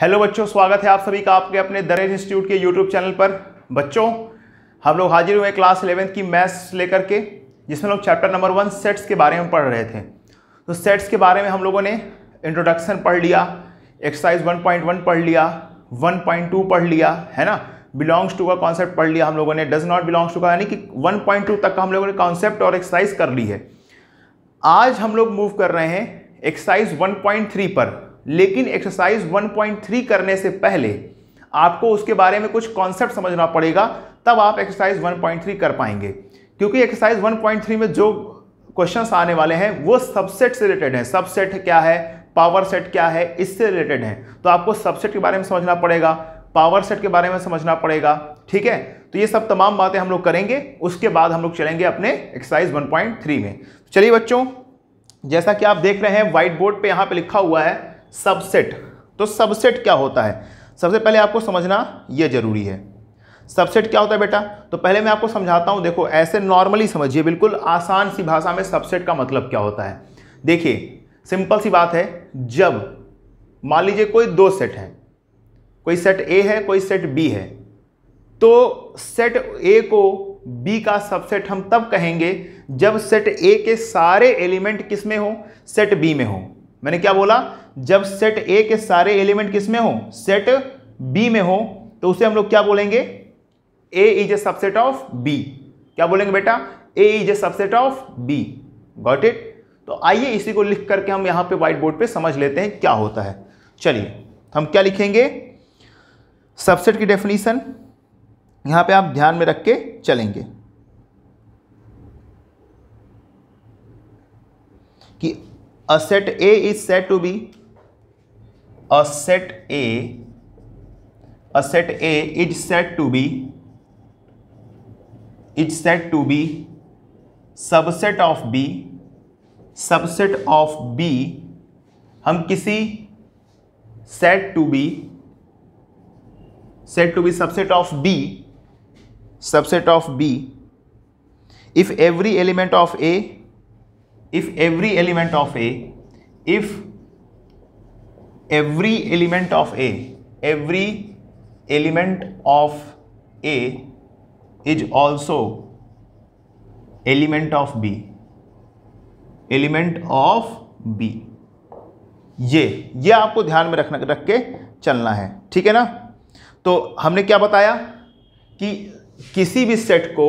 Hello बच्चों स्वागत है आप सभी का आपके अपने दरेज इंस्टीट्यूट के यूट्यूब चैनल पर बच्चों हम लोग हाजिर हुए क्लास इलेवेंथ की मैथ्स लेकर के जिसमें लोग चैप्टर नंबर वन सेट्स के बारे में पढ़ रहे थे तो सेट्स के बारे में हम लोगों ने इंट्रोडक्शन पढ़ लिया एक्सरसाइज 1.1 पढ़ लिया 1.2 पढ़ लिया है ना बिलोंग्स टू का कॉन्सेप्ट पढ़ लिया हम लोगों ने डज नॉट बिलोंग्स टू का यानी कि 1.2 तक का हम लोगों ने कॉन्सेप्ट और एक्सरसाइज कर ली है आज हम लोग मूव कर रहे हैं एक्सरसाइज 1.3 पर लेकिन एक्सरसाइज 1.3 करने से पहले आपको उसके बारे में कुछ कॉन्सेप्ट समझना पड़ेगा तब आप एक्सरसाइज 1.3 कर पाएंगे क्योंकि एक्सरसाइज 1.3 में जो क्वेश्चंस आने वाले हैं वो सबसेट से रिलेटेड हैं सबसेट क्या है पावर सेट क्या है इससे रिलेटेड है तो आपको सबसेट के बारे में समझना पड़ेगा पावर सेट के बारे में समझना पड़ेगा ठीक है तो ये सब तमाम बातें हम लोग करेंगे उसके बाद हम लोग चलेंगे अपने एक्सरसाइज 1.3 में चलिए बच्चों जैसा कि आप देख रहे हैं व्हाइट बोर्ड पे यहाँ पे लिखा हुआ है सबसेट तो सबसेट क्या होता है सबसे पहले आपको समझना ये जरूरी है सबसेट क्या होता है बेटा तो पहले मैं आपको समझाता हूँ देखो ऐसे नॉर्मली समझिए बिल्कुल आसान सी भाषा में सबसेट का मतलब क्या होता है देखिए सिंपल सी बात है जब मान लीजिए कोई दो सेट है कोई सेट ए है कोई सेट बी है तो सेट ए को बी का सबसेट हम तब कहेंगे जब सेट ए के सारे एलिमेंट किस में हो सेट बी में हो मैंने क्या बोला जब सेट ए के सारे एलिमेंट किस में हो सेट बी में हो तो उसे हम लोग क्या बोलेंगे A is a subset of B क्या बोलेंगे बेटा A is a subset of B got it तो आइए इसी को लिख करके हम यहां पे व्हाइट बोर्ड पे समझ लेते हैं क्या होता है चलिए हम क्या लिखेंगे सबसेट की डेफिनेशन यहां पे आप ध्यान में रख के चलेंगे कि a set A is said to be a set A a set A is said to be is said to be subset of B subset of B हम किसी set to be said to be subset of B subset of B if every element of A if every element of A if every element of A, every element of A is also element of B, element of B. ये ये आपको ध्यान में रखना रख के चलना है ठीक है ना तो हमने क्या बताया कि किसी भी सेट को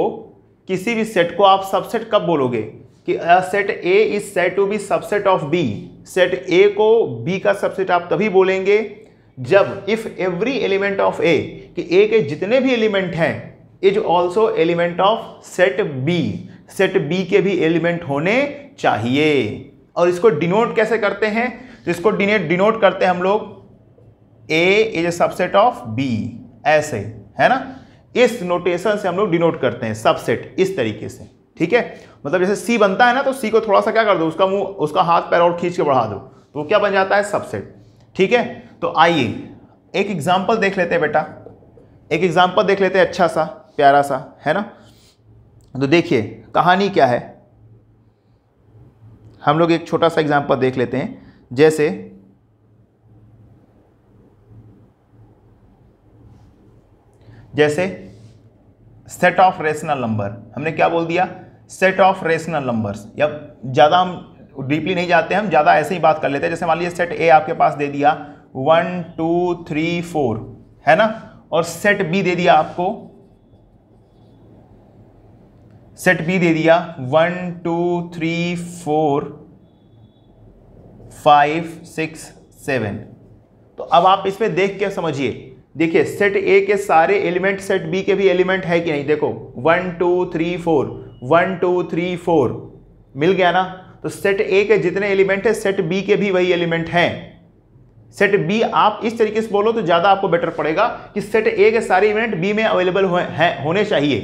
किसी भी सेट को आप सबसेट कब बोलोगे कि set A is said to be subset of B set A को बी का सबसेट आप तभी बोलेंगे जब if every element of A कि ए के जितने भी एलिमेंट हैं is also element of set B set B के भी एलिमेंट होने चाहिए और इसको डिनोट कैसे करते हैं तो इसको डिनेट डिनोट करते हैं हम लोग A is a subset of B ऐसे है ना इस नोटेशन से हम लोग डिनोट करते हैं सबसेट इस तरीके से ठीक है मतलब जैसे सी बनता है ना तो सी को थोड़ा सा क्या कर दो उसका मुंह उसका हाथ पैर और खींच के बढ़ा दो तो क्या बन जाता है सबसेट ठीक है तो आइए एक एग्जाम्पल देख लेते हैं बेटा एक एग्जाम्पल देख लेते हैं अच्छा सा प्यारा सा है ना तो देखिए कहानी क्या है हम लोग एक छोटा सा एग्जाम्पल देख लेते हैं जैसे जैसे सेट ऑफ रेशनल नंबर हमने क्या बोल दिया सेट ऑफ रेशनल नंबर्स या ज़्यादा हम डीपली नहीं जाते हम ज़्यादा ऐसे ही बात कर लेते हैं जैसे मान लीजिए सेट ए आपके पास दे दिया वन टू थ्री फोर है ना और सेट बी दे दिया आपको सेट बी दे दिया one two three four five six seven तो अब आप इसमें देख के समझिए देखिए सेट ए के सारे एलिमेंट सेट बी के भी एलिमेंट है कि नहीं देखो one two three four one two three four मिल गया ना तो सेट ए के जितने एलिमेंट है सेट बी के भी वही एलिमेंट हैं सेट बी आप इस तरीके से बोलो तो ज़्यादा आपको बेटर पड़ेगा कि सेट ए के सारे इवेंट बी में अवेलेबल हो, हैं होने चाहिए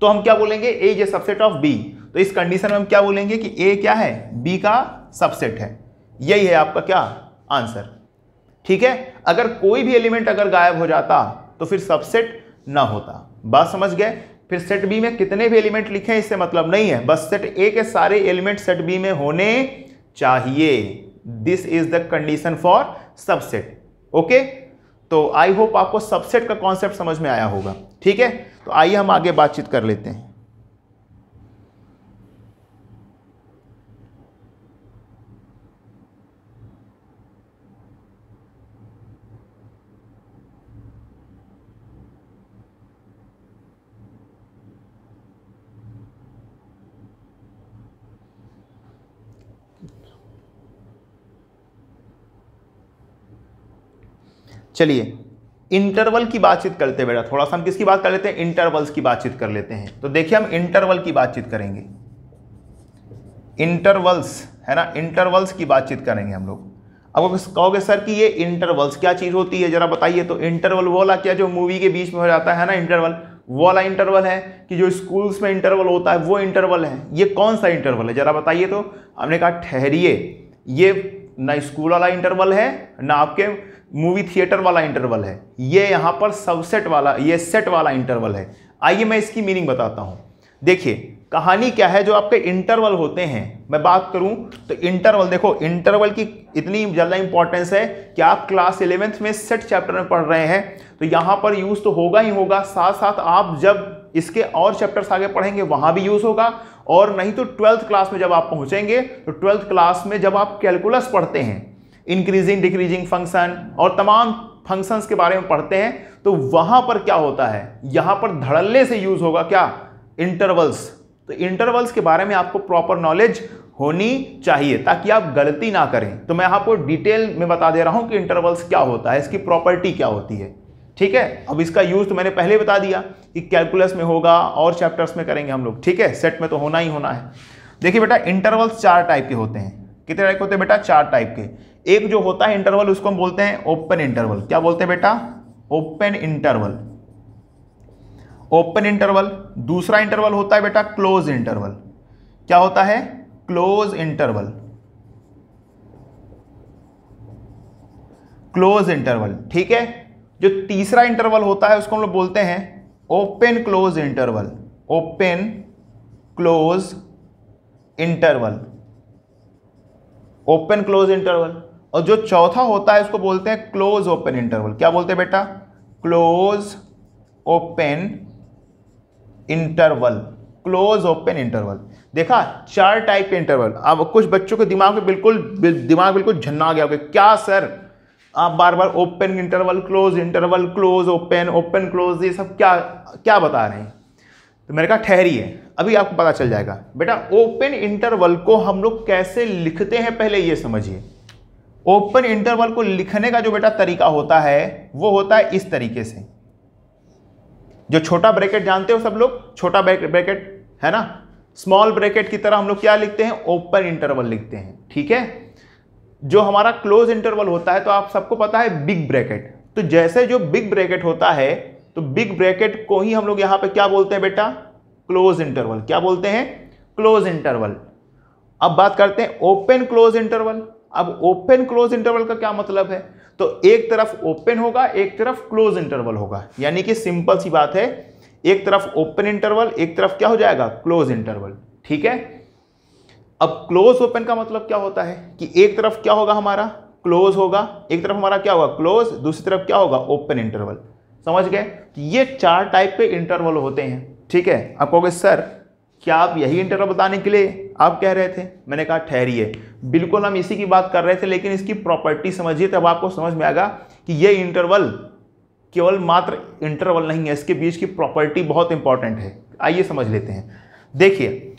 तो हम क्या बोलेंगे A is a subset of B तो इस कंडीशन में हम क्या बोलेंगे कि ए क्या है बी का सबसेट है यही है आपका क्या आंसर ठीक है अगर कोई भी एलिमेंट अगर गायब हो जाता तो फिर सबसेट ना होता बात समझ गए फिर सेट बी में कितने भी एलिमेंट लिखे हैं इससे मतलब नहीं है बस सेट ए के सारे एलिमेंट सेट बी में होने चाहिए this is the condition for subset okay तो आई होप आपको सबसेट का कॉन्सेप्ट समझ में आया होगा ठीक है तो आइए हम आगे बातचीत कर लेते हैं चलिए इंटरवल की बातचीत करते बेटा थोड़ा सा हम किसकी बात कर लेते हैं इंटरवल्स की बातचीत कर लेते हैं तो देखिए हम इंटरवल की बातचीत करेंगे इंटरवल्स है ना इंटरवल्स की बातचीत करेंगे हम लोग अब कहोगे सर कि ये इंटरवल्स क्या चीज़ होती है जरा बताइए तो इंटरवल वो वाला क्या जो मूवी के बीच में हो जाता है ना इंटरवल वो वाला इंटरवल है कि जो स्कूल्स में इंटरवल होता है वो इंटरवल है ये कौन सा इंटरवल है जरा बताइए तो हमने कहा ठहरिए ये ना स्कूल वाला इंटरवल है ना आपके मूवी थिएटर वाला इंटरवल है ये यहाँ पर सबसेट वाला ये सेट वाला इंटरवल है आइए मैं इसकी मीनिंग बताता हूँ देखिए कहानी क्या है जो आपके इंटरवल होते हैं मैं बात करूं तो इंटरवल देखो इंटरवल की इतनी ज़्यादा इंपॉर्टेंस है कि आप क्लास इलेवेंथ में सेट चैप्टर में पढ़ रहे हैं तो यहाँ पर यूज़ तो होगा ही होगा साथ साथ आप जब इसके और चैप्टर्स आगे पढ़ेंगे वहाँ भी यूज़ होगा और नहीं तो ट्वेल्थ क्लास में जब आप पहुँचेंगे तो ट्वेल्थ क्लास में जब आप कैलकुलस पढ़ते हैं इंक्रीजिंग डिक्रीजिंग फंक्शन और तमाम फंक्शंस के बारे में पढ़ते हैं तो वहां पर क्या होता है यहां पर धड़ल्ले से यूज होगा क्या इंटरवल्स तो इंटरवल्स के बारे में आपको प्रॉपर नॉलेज होनी चाहिए ताकि आप गलती ना करें तो मैं आपको डिटेल में बता दे रहा हूं कि इंटरवल्स क्या होता है इसकी प्रॉपर्टी क्या होती है ठीक है अब इसका यूज तो मैंने पहले बता दिया कि कैलकुलस में होगा और चैप्टर्स में करेंगे हम लोग ठीक है सेट में तो होना ही होना है देखिए बेटा इंटरवल्स चार टाइप के होते हैं कितने टाइप के होते हैं बेटा चार टाइप के एक जो होता है इंटरवल उसको हम बोलते हैं ओपन इंटरवल क्या बोलते हैं बेटा ओपन इंटरवल ओपन इंटरवल दूसरा इंटरवल होता है बेटा क्लोज इंटरवल क्या होता है क्लोज इंटरवल क्लोज इंटरवल ठीक है जो तीसरा इंटरवल होता है उसको हम लोग बोलते हैं open close interval open close interval open close interval और जो चौथा होता है उसको बोलते हैं क्लोज ओपन इंटरवल क्या बोलते हैं बेटा close open interval close open interval देखा चार टाइप के इंटरवल अब कुछ बच्चों के दिमाग में बिल्कुल दिमाग बिल्कुल झन्ना गया होगा क्या सर आप बार बार open interval close interval close open open close ये सब क्या क्या बता रहे हैं तो मेरे कहा ठहरी है अभी आपको पता चल जाएगा बेटा ओपन इंटरवल को हम लोग कैसे लिखते हैं पहले ये समझिए ओपन इंटरवल को लिखने का जो बेटा तरीका होता है वो होता है इस तरीके से जो छोटा ब्रैकेट जानते हो सब लोग छोटा ब्रैकेट है ना स्मॉल ब्रैकेट की तरह हम लोग क्या लिखते हैं ओपन इंटरवल लिखते हैं ठीक है जो हमारा क्लोज इंटरवल होता है तो आप सबको पता है बिग ब्रैकेट तो जैसे जो बिग ब्रैकेट होता है तो बिग ब्रैकेट को ही हम लोग यहां पे क्या बोलते हैं बेटा क्लोज इंटरवल क्या बोलते हैं क्लोज इंटरवल अब बात करते हैं ओपन क्लोज इंटरवल अब ओपन क्लोज इंटरवल का क्या मतलब है तो एक तरफ ओपन होगा एक तरफ क्लोज इंटरवल होगा यानी कि सिंपल सी बात है एक तरफ ओपन इंटरवल एक तरफ क्या हो जाएगा क्लोज इंटरवल ठीक है अब क्लोज ओपन का मतलब क्या होता है कि एक तरफ क्या होगा हमारा क्लोज होगा एक तरफ हमारा क्या होगा क्लोज दूसरी तरफ क्या होगा ओपन इंटरवल समझ गए तो ये चार टाइप के इंटरवल होते हैं ठीक है आप कहोगे सर क्या आप यही इंटरवल बताने के लिए आप कह रहे थे मैंने कहा ठहरिए बिल्कुल हम इसी की बात कर रहे थे लेकिन इसकी प्रॉपर्टी समझिए तब आपको समझ में आएगा कि ये इंटरवल केवल मात्र इंटरवल नहीं है इसके बीच की प्रॉपर्टी बहुत इंपॉर्टेंट है आइए समझ लेते हैं देखिए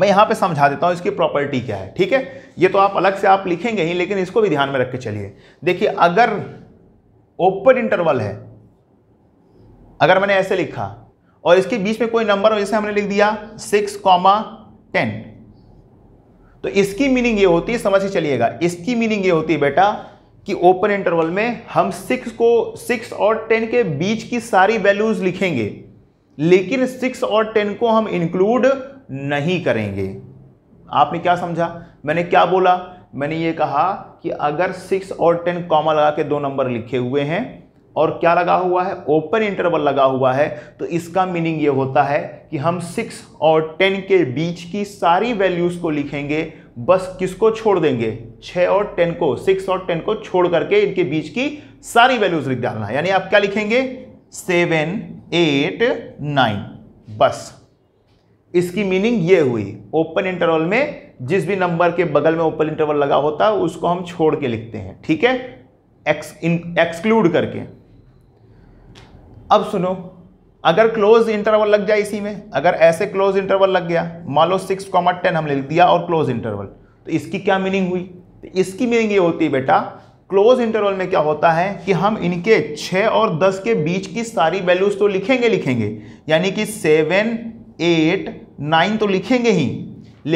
मैं यहाँ पे समझा देता हूँ इसकी प्रॉपर्टी क्या है ठीक है ये तो आप अलग से आप लिखेंगे ही लेकिन इसको भी ध्यान में रख के चलिए देखिए अगर ओपन इंटरवल है अगर मैंने ऐसे लिखा और इसके बीच में कोई नंबर जैसे हमने लिख दिया सिक्स कॉमा टेन तो इसकी मीनिंग ये होती है समझ के चलिएगा इसकी मीनिंग ये होती है बेटा कि ओपन इंटरवल में हम सिक्स को सिक्स और टेन के बीच की सारी वैल्यूज लिखेंगे लेकिन सिक्स और टेन को हम इंक्लूड नहीं करेंगे आपने क्या समझा मैंने क्या बोला मैंने ये कहा कि अगर सिक्स और टेन कॉमा लगा के दो नंबर लिखे हुए हैं और क्या लगा हुआ है ओपन इंटरवल लगा हुआ है तो इसका मीनिंग ये होता है कि हम सिक्स और टेन के बीच की सारी वैल्यूज़ को लिखेंगे बस किसको छोड़ देंगे छः और टेन को सिक्स और टेन को छोड़ करके इनके बीच की सारी वैल्यूज़ लिख डालना है यानी आप क्या लिखेंगे सेवन एट नाइन बस इसकी मीनिंग ये हुई ओपन इंटरवल में जिस भी नंबर के बगल में ओपन इंटरवल लगा होता है उसको हम छोड़ के लिखते हैं ठीक है एक्स इन एक्सक्लूड करके अब सुनो अगर क्लोज इंटरवल लग जाए इसी में अगर ऐसे क्लोज इंटरवल लग गया मान लो सिक्स कॉमा टेन हमने लिख दिया और क्लोज इंटरवल तो इसकी क्या मीनिंग हुई तो इसकी मीनिंग ये होती है बेटा क्लोज इंटरवल में क्या होता है कि हम इनके छः और दस के बीच की सारी वैल्यूज़ तो लिखेंगे लिखेंगे यानी कि सेवन एट नाइन तो लिखेंगे ही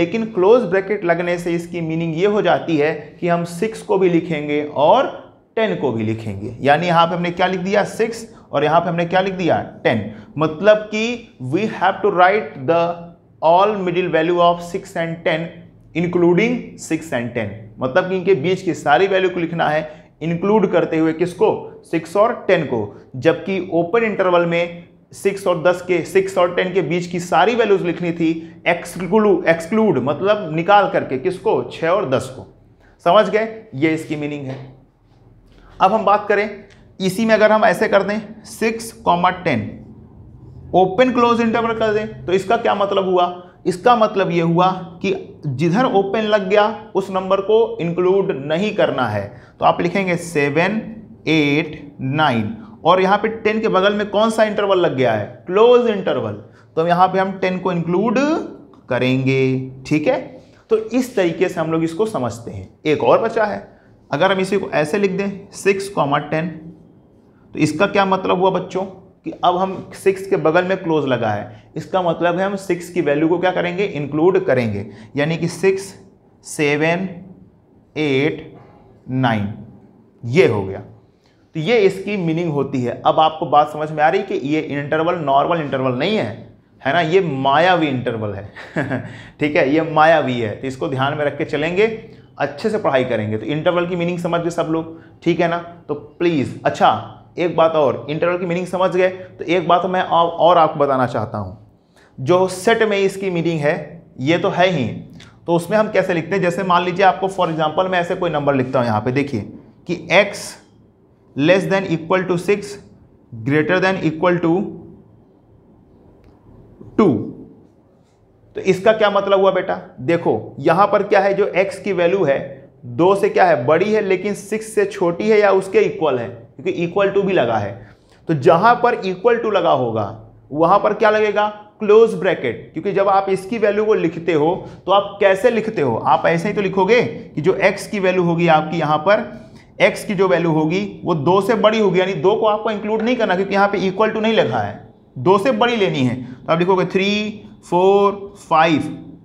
लेकिन क्लोज ब्रैकेट लगने से इसकी मीनिंग ये हो जाती है कि हम सिक्स को भी लिखेंगे और टेन को भी लिखेंगे यानी यहाँ पे हमने क्या लिख दिया सिक्स और यहां पे हमने क्या लिख दिया टेन मतलब कि we have to write the all middle value of six and ten including six and ten मतलब कि इनके बीच की सारी वैल्यू को लिखना है इंक्लूड करते हुए किसको सिक्स और टेन को जबकि ओपन इंटरवल में सिक्स और दस के सिक्स और टेन के बीच की सारी वैल्यूज लिखनी थी एक्सक्लूड एक्सक्लूड मतलब निकाल करके किसको छः और दस को समझ गए ये इसकी मीनिंग है अब हम बात करें इसी में अगर हम ऐसे कर दें six comma ten open close interval कर दें तो इसका क्या मतलब हुआ इसका मतलब ये हुआ कि जिधर ओपन लग गया उस नंबर को इंक्लूड नहीं करना है तो आप लिखेंगे सेवन एट नाइन और यहाँ पे टेन के बगल में कौन सा इंटरवल लग गया है क्लोज इंटरवल तो यहाँ पे हम टेन को इंक्लूड करेंगे ठीक है तो इस तरीके से हम लोग इसको समझते हैं एक और बचा है अगर हम इसी को ऐसे लिख दें सिक्स कॉमा टेन तो इसका क्या मतलब हुआ बच्चों कि अब हम सिक्स के बगल में क्लोज लगा है इसका मतलब है हम सिक्स की वैल्यू को क्या करेंगे इंक्लूड करेंगे यानी कि सिक्स सेवन एट नाइन ये हो गया तो ये इसकी मीनिंग होती है अब आपको बात समझ में आ रही कि ये इंटरवल नॉर्मल इंटरवल नहीं है है ना ये मायावी इंटरवल है ठीक है ये मायावी है तो इसको ध्यान में रख के चलेंगे अच्छे से पढ़ाई करेंगे तो इंटरवल की मीनिंग समझ गए सब लोग ठीक है ना तो प्लीज़ अच्छा एक बात और इंटरवल की मीनिंग समझ गए तो एक बात मैं और आपको बताना चाहता हूँ जो सेट में इसकी मीनिंग है ये तो है ही तो उसमें हम कैसे लिखते हैं जैसे मान लीजिए आपको फॉर एग्जाम्पल मैं ऐसे कोई नंबर लिखता हूँ यहाँ पे देखिए कि x less than equal to six greater than equal to two तो इसका क्या मतलब हुआ बेटा देखो यहाँ पर क्या है जो x की वैल्यू है दो से क्या है बड़ी है लेकिन सिक्स से छोटी है या उसके इक्वल है क्योंकि इक्वल टू भी लगा है तो जहां पर इक्वल टू लगा होगा वहां पर क्या लगेगा क्लोज ब्रैकेट क्योंकि जब आप इसकी वैल्यू को लिखते हो तो आप कैसे लिखते हो आप ऐसे ही तो लिखोगे कि जो x की वैल्यू होगी आपकी यहां पर x की जो वैल्यू होगी वो दो से बड़ी होगी यानी दो को आपको इंक्लूड नहीं करना क्योंकि यहां पे इक्वल टू नहीं लगा है दो से बड़ी लेनी है तो आप लिखोगे थ्री फोर फाइव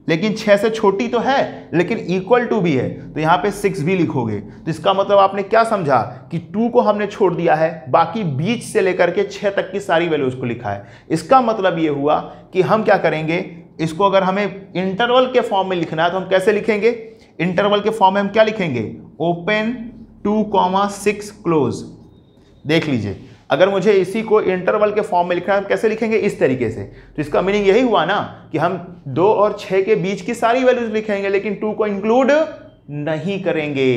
लेकिन छः से छोटी तो है लेकिन इक्वल टू भी है तो यहाँ पे सिक्स भी लिखोगे तो इसका मतलब आपने क्या समझा कि टू को हमने छोड़ दिया है बाकी बीच से लेकर के छः तक की सारी वैल्यूज़ को लिखा है इसका मतलब ये हुआ कि हम क्या करेंगे इसको अगर हमें इंटरवल के फॉर्म में लिखना है तो हम कैसे लिखेंगे इंटरवल के फॉर्म में हम क्या लिखेंगे open two comma six close देख लीजिए अगर मुझे इसी को इंटरवल के फॉर्म में लिखना है तो कैसे लिखेंगे इस तरीके से तो इसका मीनिंग यही हुआ ना कि हम दो और छः के बीच की सारी वैल्यूज लिखेंगे लेकिन टू को इंक्लूड नहीं करेंगे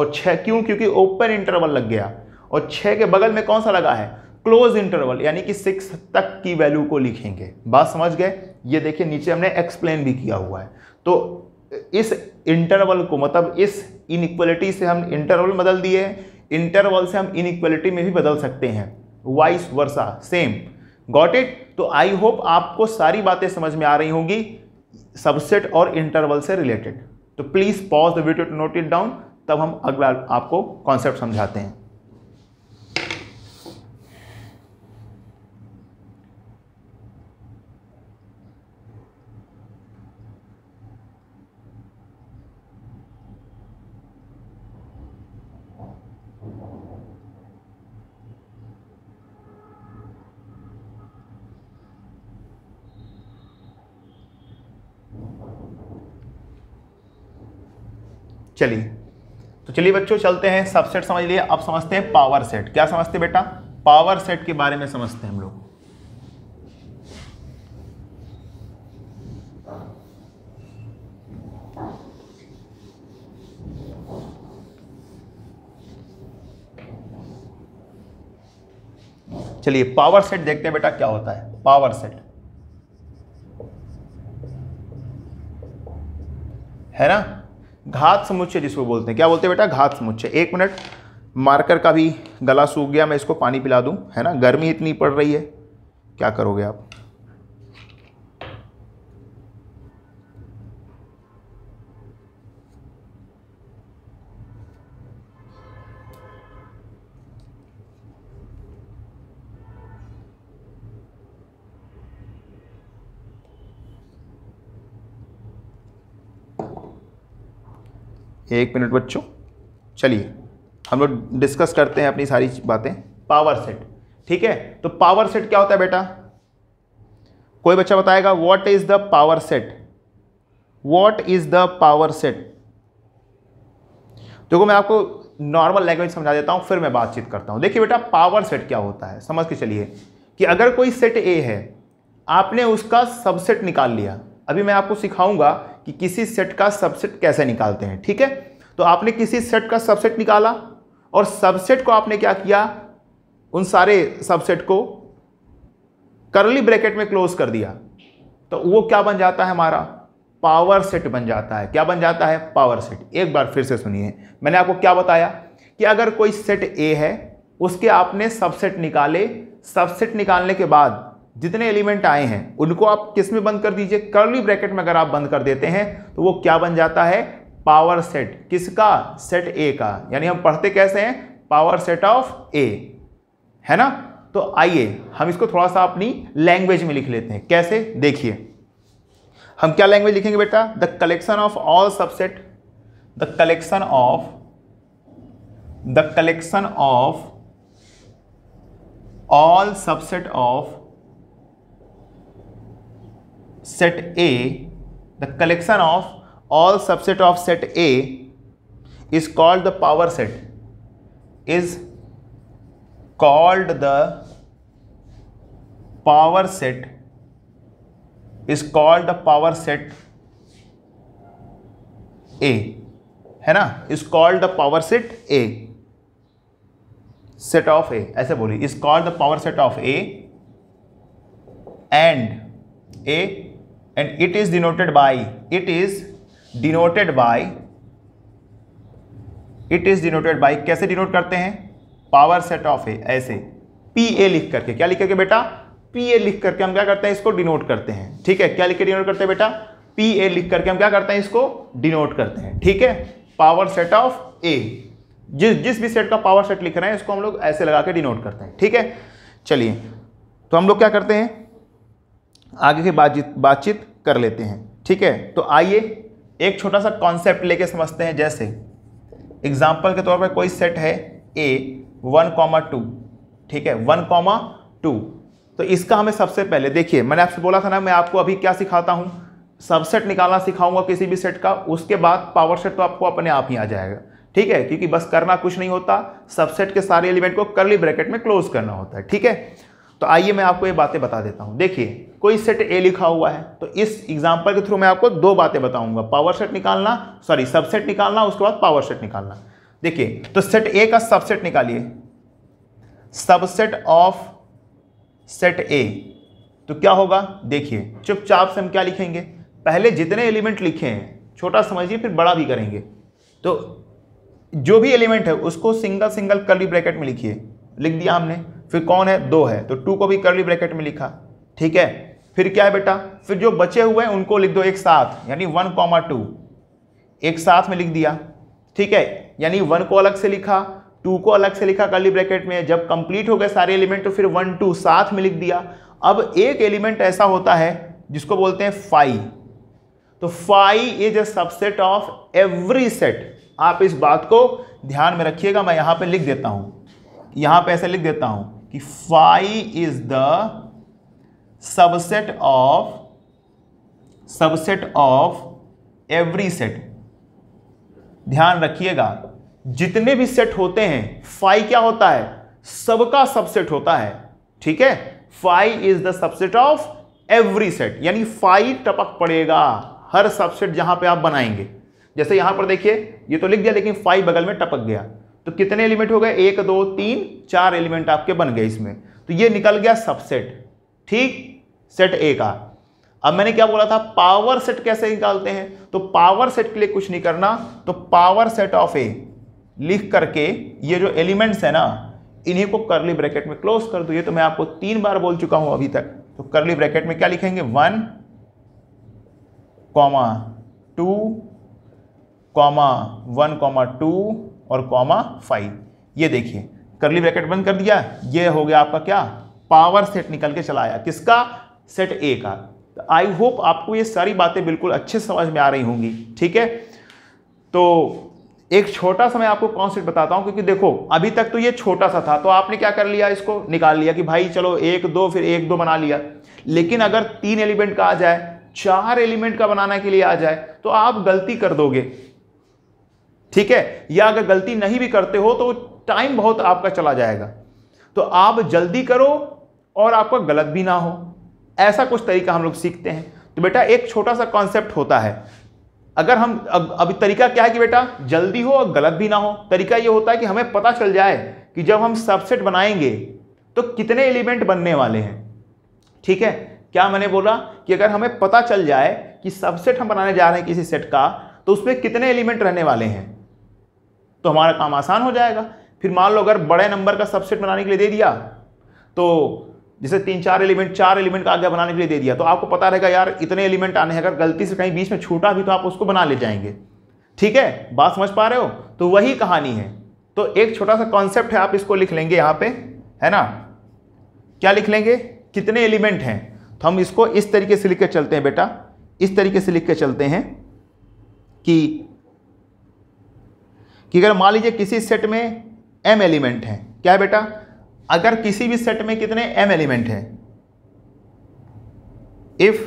और छः क्यों क्योंकि ओपन इंटरवल लग गया और छः के बगल में कौन सा लगा है क्लोज इंटरवल यानी कि सिक्स तक की वैल्यू को लिखेंगे बात समझ गए ये देखिए नीचे हमने एक्सप्लेन भी किया हुआ है तो इस इंटरवल को मतलब इस इनक्वलिटी से हम इंटरवल बदल दिए इंटरवल से हम इनक्वलिटी में भी बदल सकते हैं vice versa same got it तो आई होप आपको सारी बातें समझ में आ रही होंगी सबसेट और इंटरवल से रिलेटेड तो please pause the video to note it down तब हम अगला आपको कॉन्सेप्ट समझाते हैं चलिए तो चलिए बच्चों चलते हैं सबसेट समझ लिए अब समझते हैं पावर सेट क्या समझते बेटा पावर सेट के बारे में समझते हैं हम लोग चलिए पावर सेट देखते हैं बेटा क्या होता है पावर सेट है ना घात समुच्चय जिसको बोलते हैं क्या बोलते हैं बेटा घात समुच्चय एक मिनट मार्कर का भी गला सूख गया मैं इसको पानी पिला दूँ है ना गर्मी इतनी पड़ रही है क्या करोगे आप एक मिनट बच्चों चलिए हम लोग डिस्कस करते हैं अपनी सारी बातें पावर सेट ठीक है तो पावर सेट क्या होता है बेटा कोई बच्चा बताएगा what is the power set what is the power set देखो मैं आपको नॉर्मल लैंग्वेज समझा देता हूं फिर मैं बातचीत करता हूँ देखिए बेटा पावर सेट क्या होता है समझ के चलिए कि अगर कोई सेट ए है आपने उसका सबसेट निकाल लिया अभी मैं आपको सिखाऊंगा कि किसी सेट का सबसेट कैसे निकालते हैं ठीक है तो आपने किसी सेट का सबसेट निकाला और सबसेट को आपने क्या किया उन सारे सबसेट को करली ब्रैकेट में क्लोज कर दिया तो वो क्या बन जाता है हमारा पावर सेट बन जाता है क्या बन जाता है पावर सेट एक बार फिर से सुनिए मैंने आपको क्या बताया कि अगर कोई सेट ए है उसके आपने सबसेट निकाले सबसेट निकालने के बाद जितने एलिमेंट आए हैं उनको आप किस में बंद कर दीजिए कर्ली ब्रैकेट में अगर आप बंद कर देते हैं तो वो क्या बन जाता है पावर सेट किसका सेट ए का यानी हम पढ़ते कैसे हैं पावर सेट ऑफ ए है ना तो आइए हम इसको थोड़ा सा अपनी लैंग्वेज में लिख लेते हैं कैसे देखिए हम क्या लैंग्वेज लिखेंगे बेटा the collection of all subset the collection of the collection of all subset of set A, the collection of all subset of set A is called the power set, is called the power set, is called the power set A, है ना is called the power set A. Set of A. ऐसे बोली. Is called the power set of A. And A. and it is denoted by it is denoted by it is denoted by कैसे denote करते हैं power set of ए ऐसे P A लिख करके क्या लिख करके बेटा पी ए लिख करके हम क्या करते हैं इसको डिनोट करते हैं ठीक है क्या लिख के डिनोट करते हैं बेटा पी ए लिख करके हम क्या करते हैं इसको डिनोट करते हैं ठीक है पावर सेट ऑफ ए जिस जिस भी सेट का पावर सेट लिख रहे हैं इसको हम लोग ऐसे लगा के डिनोट करते हैं ठीक है चलिए तो हम लोग क्या करते हैं आगे की बातचीत बातचीत कर लेते हैं ठीक है तो आइए एक छोटा सा कॉन्सेप्ट लेके समझते हैं जैसे एग्जाम्पल के तौर पर कोई सेट है ए वन कॉमा टू ठीक है वन कॉमा टू तो इसका हमें सबसे पहले देखिए मैंने आपसे बोला था ना मैं आपको अभी क्या सिखाता हूँ सबसेट निकालना सिखाऊंगा किसी भी सेट का उसके बाद पावर सेट तो आपको अपने आप ही आ जाएगा ठीक है क्योंकि बस करना कुछ नहीं होता सबसेट के सारे एलिमेंट को करली ब्रैकेट में क्लोज करना होता है ठीक है तो आइए मैं आपको ये बातें बता देता हूँ देखिए कोई सेट ए लिखा हुआ है तो इस एग्जाम्पल के थ्रू मैं आपको दो बातें बताऊंगा पावर सेट निकालना सॉरी सबसेट निकालना उसके बाद पावर सेट निकालना देखिए तो सेट ए का सबसेट निकालिए सबसेट ऑफ सेट ए तो क्या होगा देखिए चुपचाप से हम क्या लिखेंगे पहले जितने एलिमेंट लिखे हैं छोटा समझिए फिर बड़ा भी करेंगे तो जो भी एलिमेंट है उसको सिंगल सिंगल कर्ली ब्रैकेट में लिखिए लिख दिया हमने फिर कौन है दो है तो टू को भी कर्ली ब्रैकेट में लिखा ठीक है फिर क्या है बेटा फिर जो बचे हुए हैं उनको लिख दो एक साथ यानी वन कॉमा टू एक साथ में लिख दिया ठीक है यानी वन को अलग से लिखा टू को अलग से लिखा करली ब्रैकेट में जब कंप्लीट हो गए सारे एलिमेंट तो फिर वन टू साथ में लिख दिया अब एक एलिमेंट ऐसा होता है जिसको बोलते हैं फाइव तो phi is a subset of every set आप इस बात को ध्यान में रखिएगा मैं यहां पे लिख देता हूं यहां पे ऐसे लिख देता हूं कि phi is the subset of subset of every set ध्यान रखिएगा जितने भी सेट होते हैं फाई क्या होता है सबका सबसेट होता है ठीक है phi is the subset of every set यानी फाई टपक पड़ेगा हर सबसेट जहां पे आप बनाएंगे जैसे यहां पर देखिए ये तो लिख दिया लेकिन फाई बगल में टपक गया तो कितने एलिमेंट हो गए एक दो तीन चार एलिमेंट आपके बन गए इसमें तो ये निकल गया सबसेट ठीक सेट ए का अब मैंने क्या बोला था पावर सेट कैसे निकालते हैं तो पावर सेट के लिए कुछ नहीं करना तो पावर सेट ऑफ ए लिख करके ये जो एलिमेंट्स है ना इन्हीं को करली ब्रैकेट में क्लोज कर दो ये तो मैं आपको तीन बार बोल चुका हूं अभी तक तो करली ब्रैकेट में क्या लिखेंगे one comma two comma one comma two और कॉमा फाइव ये देखिए करली ब्रैकेट बंद कर दिया ये हो गया आपका क्या पावर सेट निकल के चला आया किसका सेट ए का आई तो होप आपको ये सारी बातें बिल्कुल अच्छे समझ में आ रही होंगी ठीक है तो एक छोटा सा मैं आपको कॉन्सेप्ट बताता हूँ क्योंकि देखो अभी तक तो ये छोटा सा था तो आपने क्या कर लिया इसको निकाल लिया कि भाई चलो एक दो फिर एक दो बना लिया लेकिन अगर तीन एलिमेंट का आ जाए चार एलिमेंट का बनाने के लिए आ जाए तो आप गलती कर दोगे ठीक है या अगर गलती नहीं भी करते हो तो टाइम बहुत आपका चला जाएगा तो आप जल्दी करो और आपका गलत भी ना हो ऐसा कुछ तरीका हम लोग सीखते हैं तो बेटा एक छोटा सा कॉन्सेप्ट होता है अगर हम अब अभी तरीका क्या है कि बेटा जल्दी हो और गलत भी ना हो तरीका ये होता है कि हमें पता चल जाए कि जब हम सबसेट बनाएंगे तो कितने एलिमेंट बनने वाले हैं ठीक है क्या मैंने बोला कि अगर हमें पता चल जाए कि सबसेट हम बनाने जा रहे हैं किसी सेट का तो उसमें कितने एलिमेंट रहने वाले हैं तो हमारा काम आसान हो जाएगा फिर मान लो अगर बड़े नंबर का सबसेट बनाने के लिए दे दिया तो जैसे तीन चार एलिमेंट चार एलिमेंट का आगे बनाने के लिए दे दिया तो आपको पता रहेगा यार इतने एलिमेंट आने हैं अगर गलती से कहीं बीच में छूटा भी तो आप उसको बना ले जाएंगे ठीक है बात समझ पा रहे हो तो वही कहानी है तो एक छोटा सा कॉन्सेप्ट है आप इसको लिख लेंगे यहाँ पे है ना क्या लिख लेंगे कितने एलिमेंट हैं तो हम इसको इस तरीके से लिख के चलते हैं बेटा इस तरीके से लिख के चलते हैं कि कि अगर मान लीजिए किसी सेट में एम एलिमेंट हैं क्या है बेटा अगर किसी भी सेट में कितने एम एलिमेंट हैं if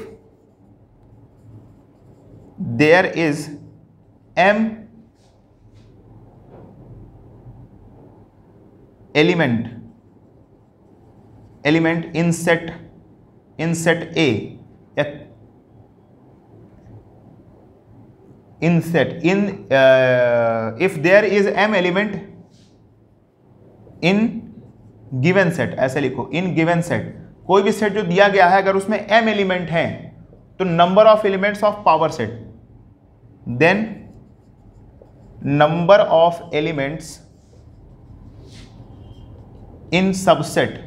there is m element element in set in set A या in set in if there is m element in given set ऐसे लिखो इन गिवन सेट कोई भी सेट जो दिया गया है अगर उसमें एम एलिमेंट है तो number of elements of power set then number of elements in subset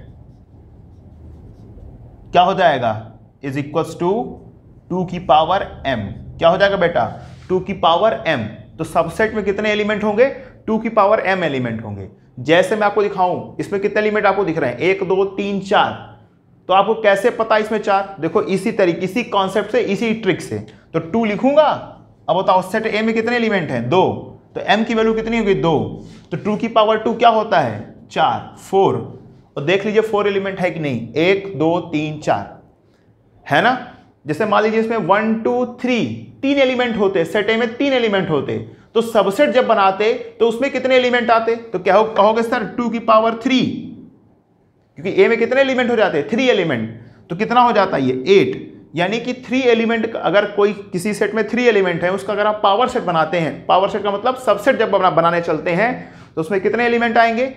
क्या हो जाएगा इज इक्वल्स टू टू की पावर एम क्या हो जाएगा बेटा टू की पावर एम तो सबसेट में कितने एलिमेंट होंगे टू की पावर एम एलिमेंट होंगे जैसे मैं आपको दिखाऊं इसमें कितने एलिमेंट आपको दिख रहे हैं एक दो तीन चार तो आपको कैसे पता इसमें चार देखो इसी तरीके इसी कॉन्सेप्ट से इसी ट्रिक से तो टू लिखूंगा अब बताओ सेट ए में कितने एलिमेंट हैं दो तो एम की वैल्यू कितनी होगी दो तो टू की पावर टू क्या होता है चार फोर और देख लीजिए फोर एलिमेंट है कि नहीं एक दो तीन चार है ना जैसे मान लीजिए इसमें वन टू थ्री तीन एलिमेंट होते सेट ए में तीन एलिमेंट होते तो सबसेट जब बनाते तो उसमें कितने एलिमेंट आते तो क्या हो कहोगे सर टू की पावर थ्री क्योंकि ए में कितने एलिमेंट हो जाते थ्री एलिमेंट तो कितना हो जाता है ये एट यानी कि थ्री एलिमेंट अगर कोई किसी सेट में थ्री एलिमेंट है उसका अगर आप पावर सेट बनाते हैं पावर सेट का मतलब सबसेट जब बनाने चलते हैं तो उसमें कितने एलिमेंट आएंगे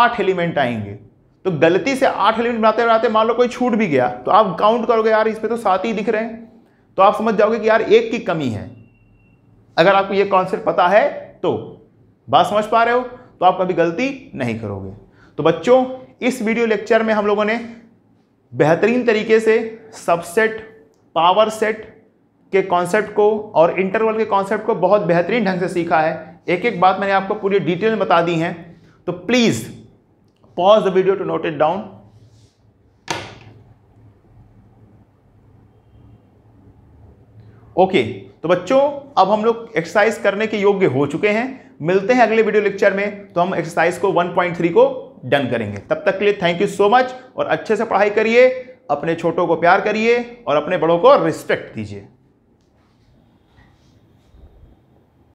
आठ एलिमेंट आएंगे तो गलती से आठ लिमिट बनाते बनाते मान लो कोई छूट भी गया तो आप काउंट करोगे यार इस पर तो सात ही दिख रहे हैं तो आप समझ जाओगे कि यार एक की कमी है अगर आपको यह कॉन्सेप्ट पता है तो बात समझ पा रहे हो तो आप कभी गलती नहीं करोगे तो बच्चों इस वीडियो लेक्चर में हम लोगों ने बेहतरीन तरीके से सबसेट पावर सेट के कॉन्सेप्ट को और इंटरवल के कॉन्सेप्ट को बहुत बेहतरीन ढंग से सीखा है एक एक बात मैंने आपको पूरी डिटेल में बता दी है तो please pause the video to note it down. Okay okay, तो बच्चों अब हम लोग एक्सरसाइज करने के योग्य हो चुके हैं मिलते हैं अगले वीडियो लेक्चर में तो हम एक्सरसाइज को 1.3 को डन करेंगे तब तक के लिए थैंक यू सो मच और अच्छे से पढ़ाई करिए अपने छोटों को प्यार करिए और अपने बड़ों को रिस्पेक्ट दीजिए